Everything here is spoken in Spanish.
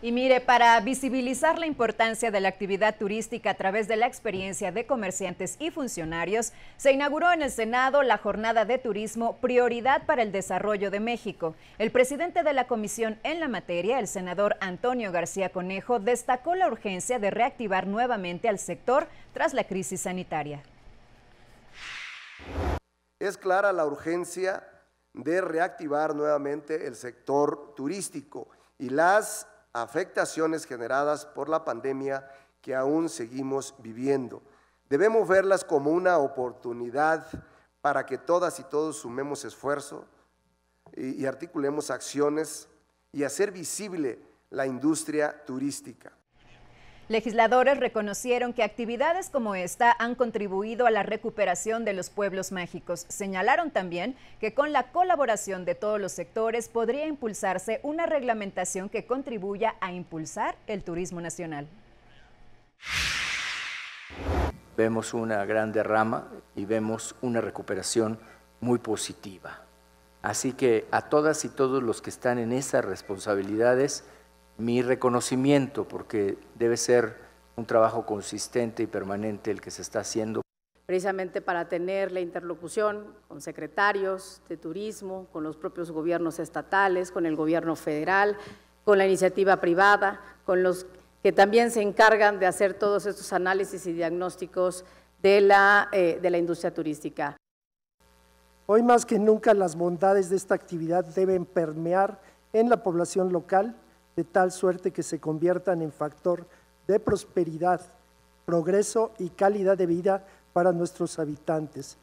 Y mire, para visibilizar la importancia de la actividad turística a través de la experiencia de comerciantes y funcionarios, se inauguró en el Senado la jornada de turismo Prioridad para el Desarrollo de México. El presidente de la comisión en la materia, el senador Antonio García Conejo, destacó la urgencia de reactivar nuevamente al sector tras la crisis sanitaria. Es clara la urgencia de reactivar nuevamente el sector turístico y las afectaciones generadas por la pandemia que aún seguimos viviendo. Debemos verlas como una oportunidad para que todas y todos sumemos esfuerzo y, articulemos acciones y hacer visible la industria turística. Legisladores reconocieron que actividades como esta han contribuido a la recuperación de los pueblos mágicos. Señalaron también que con la colaboración de todos los sectores podría impulsarse una reglamentación que contribuya a impulsar el turismo nacional. Vemos una gran derrama y vemos una recuperación muy positiva. Así que a todas y todos los que están en esas responsabilidades, mi reconocimiento, porque debe ser un trabajo consistente y permanente el que se está haciendo. Precisamente para tener la interlocución con secretarios de turismo, con los propios gobiernos estatales, con el gobierno federal, con la iniciativa privada, con los que también se encargan de hacer todos estos análisis y diagnósticos de la, eh, de la industria turística. Hoy más que nunca las bondades de esta actividad deben permear en la población local de tal suerte que se conviertan en factor de prosperidad, progreso y calidad de vida para nuestros habitantes.